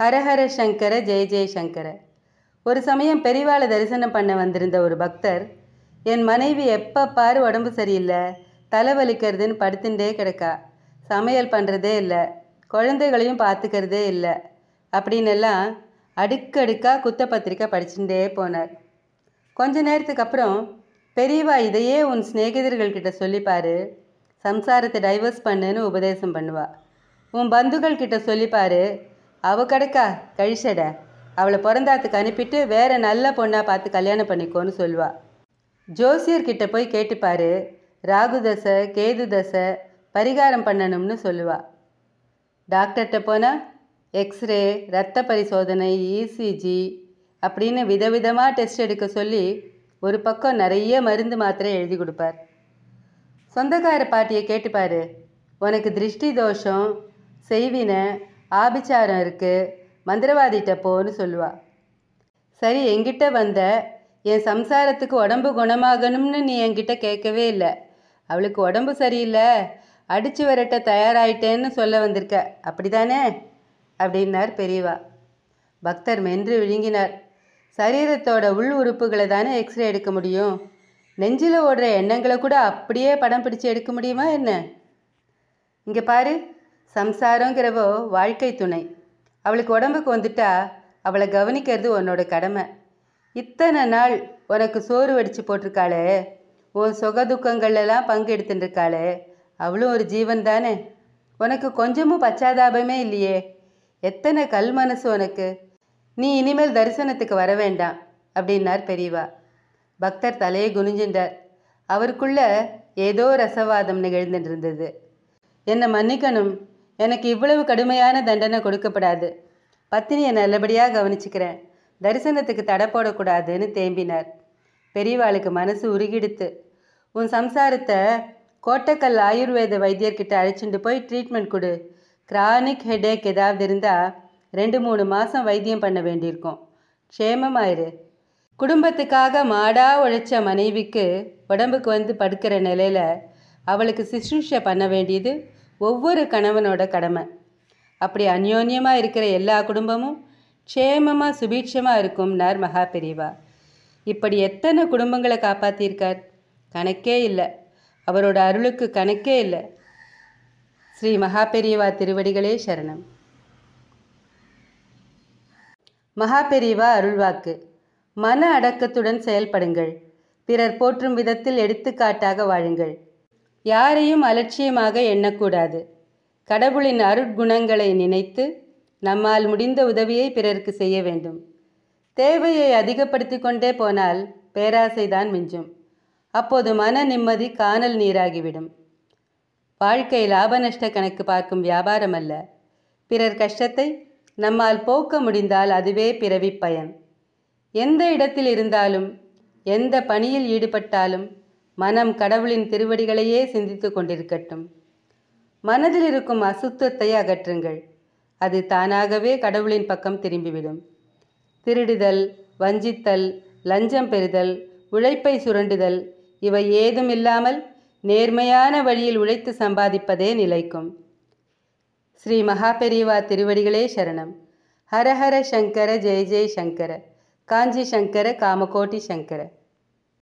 ஹரஹர சங்கர ஜெய ஜெயசங்கர ஒரு சமயம் பெரிவாளை தரிசனம் பண்ண வந்திருந்த ஒரு பக்தர் என் மனைவி எப்போ பாரு உடம்பு சரியில்லை தலைவலிக்கிறதுன்னு படுத்துட்டே கிடக்கா சமையல் பண்ணுறதே இல்லை குழந்தைகளையும் பார்த்துக்கிறதே இல்லை எல்லாம் அடுக்கடுக்காக குத்த பத்திரிக்கை படிச்சுட்டே போனார் கொஞ்ச நேரத்துக்கு அப்புறம் பெரியவா இதையே உன் சிநேகிதர்கள்கிட்ட சொல்லிப்பார் சம்சாரத்தை டைவர்ஸ் பண்ணுன்னு உபதேசம் பண்ணுவா உன் பந்துகள் கிட்ட சொல்லிப்பார் அவள் கிடக்கா கழிச்சட அவளை பிறந்தாத்துக்கு அனுப்பிட்டு வேற நல்ல பொண்ணாக பார்த்து கல்யாணம் பண்ணிக்கோன்னு சொல்வா ஜோசியர்கிட்ட போய் கேட்டுப்பாரு ராகு தசை கேது தசை பரிகாரம் பண்ணணும்னு சொல்லுவா டாக்டர்கிட்ட போனால் எக்ஸ்ரே ரத்த பரிசோதனை இசிஜி அப்படின்னு விதவிதமாக டெஸ்ட் எடுக்க சொல்லி ஒரு பக்கம் நிறைய மருந்து மாத்திரை எழுதி கொடுப்பார் சொந்தக்கார பாட்டியை கேட்டுப்பார் உனக்கு திருஷ்டி தோஷம் செய்வினை ஆபிச்சாரம் இருக்குது மந்திரவாதிகிட்ட போன்னு சொல்லுவாள் சரி என்கிட்ட வந்த என் சம்சாரத்துக்கு உடம்பு குணமாகணும்னு நீ என்கிட்ட கேட்கவே இல்லை அவளுக்கு உடம்பு சரியில்லை அடித்து வரட்ட தயாராயிட்டேன்னு சொல்ல வந்திருக்க அப்படி தானே அப்படின்னார் பெரியவா பக்தர் மென்று விழுங்கினார் சரீரத்தோட உள் உறுப்புகளை தானே எக்ஸ்ரே எடுக்க முடியும் நெஞ்சில் ஓடுற எண்ணங்களை கூட அப்படியே படம் பிடிச்சு எடுக்க முடியுமா என்ன இங்கே பாரு சம்சாரங்கிறவோ வாழ்க்கை துணை அவளுக்கு உடம்புக்கு வந்துட்டா அவளை கவனிக்கிறது உன்னோட கடமை இத்தனை நாள் உனக்கு சோறு வடித்து போட்டிருக்காளே உன் சுக துக்கங்கள்லாம் எடுத்துட்டுருக்காளே அவளும் ஒரு ஜீவன் தானே உனக்கு கொஞ்சமும் பச்சாதாபமே இல்லையே எத்தனை கல் மனசு உனக்கு நீ இனிமேல் தரிசனத்துக்கு வர வேண்டாம் அப்படின்னார் பெரியவா பக்தர் தலையை குனிஞ்சின்றார் அவருக்குள்ள ஏதோ ரசவாதம் நிகழ்ந்துட்டு இருந்தது என்னை மன்னிக்கணும் எனக்கு இவ்வளவு கடுமையான தண்டனை கொடுக்கப்படாது பத்தினியை நல்லபடியாக கவனிச்சுக்கிறேன் தரிசனத்துக்கு தடை போடக்கூடாதுன்னு தேம்பினார் பெரியவாளுக்கு மனசு உருகிடுத்து உன் சம்சாரத்தை கோட்டக்கல் ஆயுர்வேத வைத்தியர்கிட்ட அழைச்சிட்டு போய் ட்ரீட்மெண்ட் கொடு கிரானிக் ஹெடேக் ஏதாவது இருந்தால் ரெண்டு மூணு மாதம் வைத்தியம் பண்ண வேண்டியிருக்கும் க்ஷேமமாயிரு குடும்பத்துக்காக மாடா உழைச்ச மனைவிக்கு உடம்புக்கு வந்து படுக்கிற நிலையில் அவளுக்கு சிசுஷை பண்ண வேண்டியது ஒவ்வொரு கணவனோட கடமை அப்படி அந்யோன்யமாக இருக்கிற எல்லா குடும்பமும் க்ஷேமமாக சுபீட்சமாக இருக்கும்னார் மகா பெரியவா இப்படி எத்தனை குடும்பங்களை காப்பாற்றியிருக்கார் கணக்கே இல்லை அவரோட அருளுக்கு கணக்கே இல்லை ஸ்ரீ மகா பெரியவா திருவடிகளே சரணம் மகா பெரியவா அருள்வாக்கு மன அடக்கத்துடன் செயல்படுங்கள் பிறர் போற்றும் விதத்தில் எடுத்துக்காட்டாக வாழுங்கள் யாரையும் அலட்சியமாக எண்ணக்கூடாது கடவுளின் அருட்குணங்களை நினைத்து நம்மால் முடிந்த உதவியை பிறருக்கு செய்ய வேண்டும் தேவையை அதிகப்படுத்தி கொண்டே போனால் பேராசைதான் மிஞ்சும் அப்போது மன நிம்மதி காணல் நீராகிவிடும் வாழ்க்கை லாப நஷ்ட கணக்கு பார்க்கும் வியாபாரம் அல்ல பிறர் கஷ்டத்தை நம்மால் போக்க முடிந்தால் அதுவே பிறவி பயன் எந்த இடத்தில் இருந்தாலும் எந்த பணியில் ஈடுபட்டாலும் மனம் கடவுளின் திருவடிகளையே சிந்தித்து கொண்டிருக்கட்டும் மனதில் இருக்கும் அசுத்தத்தை அகற்றுங்கள் அது தானாகவே கடவுளின் பக்கம் திரும்பிவிடும் திருடுதல் வஞ்சித்தல் லஞ்சம் பெறுதல் உழைப்பை சுரண்டுதல் இவை ஏதும் இல்லாமல் நேர்மையான வழியில் உழைத்து சம்பாதிப்பதே நிலைக்கும் ஸ்ரீ மகாபெரிவா திருவடிகளே சரணம் ஹரஹர சங்கர ஜெய ஜெய் சங்கர காஞ்சி சங்கர காமகோட்டி சங்கர